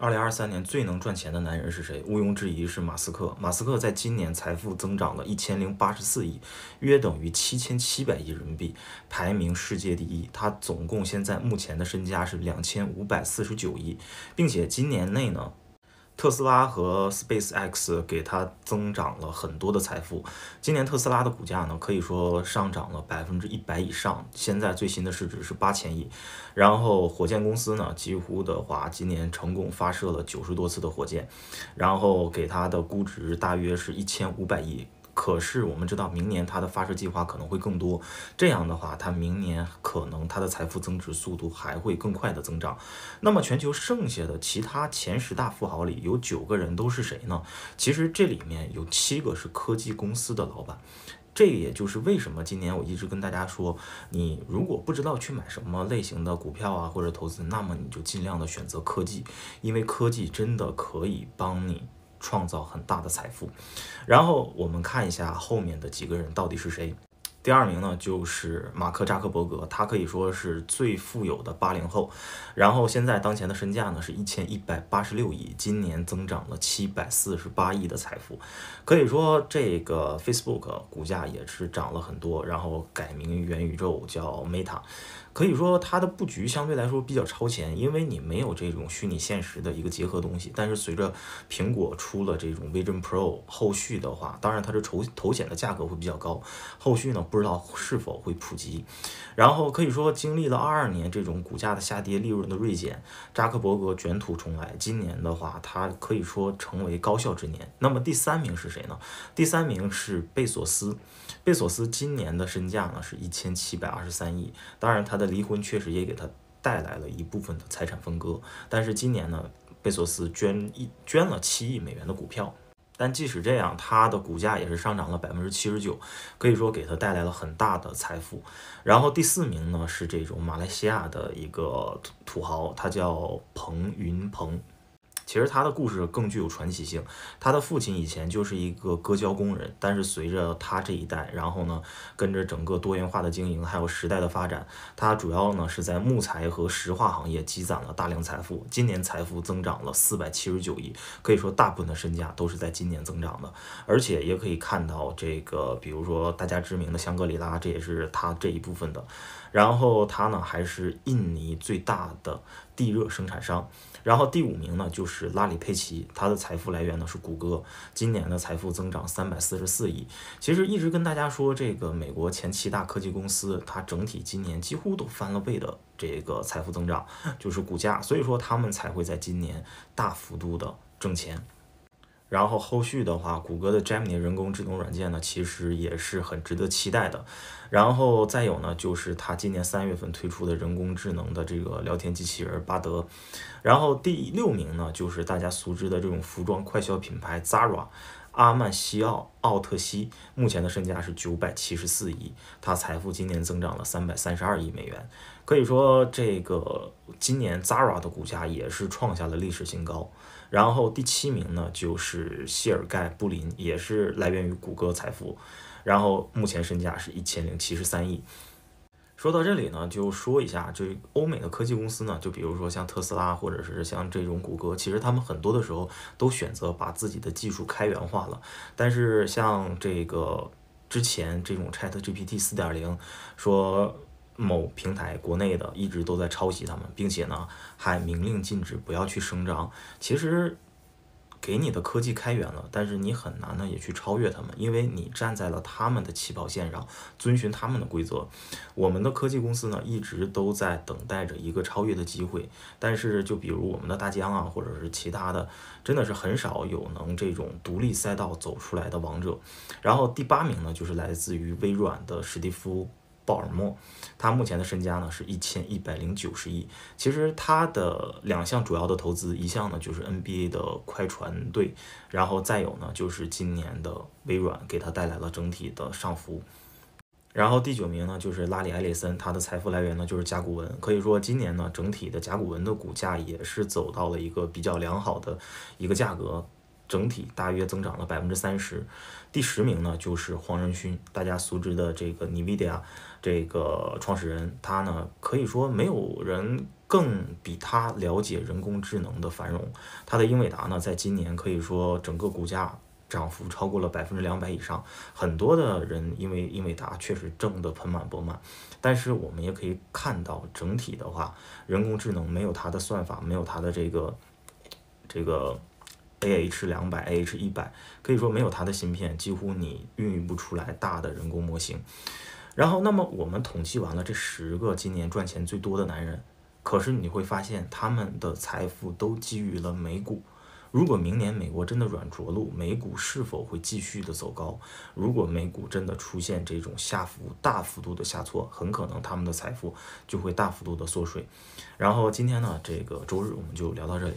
二零二三年最能赚钱的男人是谁？毋庸置疑是马斯克。马斯克在今年财富增长了一千零八十四亿，约等于七千七百亿人民币，排名世界第一。他总共现在目前的身家是两千五百四十九亿，并且今年内呢。特斯拉和 SpaceX 给它增长了很多的财富。今年特斯拉的股价呢，可以说上涨了百分之一百以上。现在最新的市值是八千亿。然后火箭公司呢，几乎的话，今年成功发射了九十多次的火箭，然后给它的估值大约是一千五百亿。可是我们知道，明年它的发射计划可能会更多。这样的话，它明年可能它的财富增值速度还会更快的增长。那么，全球剩下的其他前十大富豪里，有九个人都是谁呢？其实这里面有七个是科技公司的老板。这也就是为什么今年我一直跟大家说，你如果不知道去买什么类型的股票啊，或者投资，那么你就尽量的选择科技，因为科技真的可以帮你。创造很大的财富，然后我们看一下后面的几个人到底是谁。第二名呢，就是马克扎克伯格，他可以说是最富有的八零后。然后现在当前的身价呢是一千一百八十六亿，今年增长了七百四十八亿的财富，可以说这个 Facebook 股价也是涨了很多。然后改名元宇宙叫 Meta。可以说它的布局相对来说比较超前，因为你没有这种虚拟现实的一个结合东西。但是随着苹果出了这种 Vision Pro，后续的话，当然它的头头显的价格会比较高，后续呢不知道是否会普及。然后可以说经历了二二年这种股价的下跌、利润的锐减，扎克伯格卷土重来，今年的话，它可以说成为高效之年。那么第三名是谁呢？第三名是贝索斯，贝索斯今年的身价呢是一千七百二十三亿。当然他。的离婚确实也给他带来了一部分的财产分割，但是今年呢，贝索斯捐一捐了七亿美元的股票，但即使这样，他的股价也是上涨了百分之七十九，可以说给他带来了很大的财富。然后第四名呢是这种马来西亚的一个土土豪，他叫彭云鹏。其实他的故事更具有传奇性。他的父亲以前就是一个割胶工人，但是随着他这一代，然后呢，跟着整个多元化的经营，还有时代的发展，他主要呢是在木材和石化行业积攒了大量财富。今年财富增长了四百七十九亿，可以说大部分的身价都是在今年增长的。而且也可以看到这个，比如说大家知名的香格里拉，这也是他这一部分的。然后他呢还是印尼最大的地热生产商。然后第五名呢就是。是拉里·佩奇，他的财富来源呢是谷歌。今年的财富增长三百四十四亿。其实一直跟大家说，这个美国前七大科技公司，它整体今年几乎都翻了倍的这个财富增长，就是股价。所以说，他们才会在今年大幅度的挣钱。然后后续的话，谷歌的 Gemini 人工智能软件呢，其实也是很值得期待的。然后再有呢，就是它今年三月份推出的人工智能的这个聊天机器人巴德。然后第六名呢，就是大家熟知的这种服装快消品牌 Zara。阿曼西奥·奥特西目前的身价是九百七十四亿，他财富今年增长了三百三十二亿美元，可以说这个今年 Zara 的股价也是创下了历史新高。然后第七名呢，就是谢尔盖·布林，也是来源于谷歌财富，然后目前身价是一千零七十三亿。说到这里呢，就说一下这欧美的科技公司呢，就比如说像特斯拉，或者是像这种谷歌，其实他们很多的时候都选择把自己的技术开源化了。但是像这个之前这种 Chat GPT 四点零，说某平台国内的一直都在抄袭他们，并且呢还明令禁止不要去声张。其实。给你的科技开源了，但是你很难呢，也去超越他们，因为你站在了他们的起跑线上，遵循他们的规则。我们的科技公司呢，一直都在等待着一个超越的机会，但是就比如我们的大疆啊，或者是其他的，真的是很少有能这种独立赛道走出来的王者。然后第八名呢，就是来自于微软的史蒂夫。鲍尔默，他目前的身家呢是一千一百零九十亿。其实他的两项主要的投资，一项呢就是 NBA 的快船队，然后再有呢就是今年的微软，给他带来了整体的上浮。然后第九名呢就是拉里埃里森，他的财富来源呢就是甲骨文。可以说今年呢整体的甲骨文的股价也是走到了一个比较良好的一个价格。整体大约增长了百分之三十。第十名呢，就是黄仁勋，大家熟知的这个 Nvidia 这个创始人。他呢，可以说没有人更比他了解人工智能的繁荣。他的英伟达呢，在今年可以说整个股价涨幅超过了百分之两百以上。很多的人因为英伟达确实挣得盆满钵满。但是我们也可以看到，整体的话，人工智能没有它的算法，没有它的这个这个。A H 两百，A H 一百，可以说没有它的芯片，几乎你孕育不出来大的人工模型。然后，那么我们统计完了这十个今年赚钱最多的男人，可是你会发现他们的财富都基于了美股。如果明年美国真的软着陆，美股是否会继续的走高？如果美股真的出现这种下幅大幅度的下挫，很可能他们的财富就会大幅度的缩水。然后今天呢，这个周日我们就聊到这里。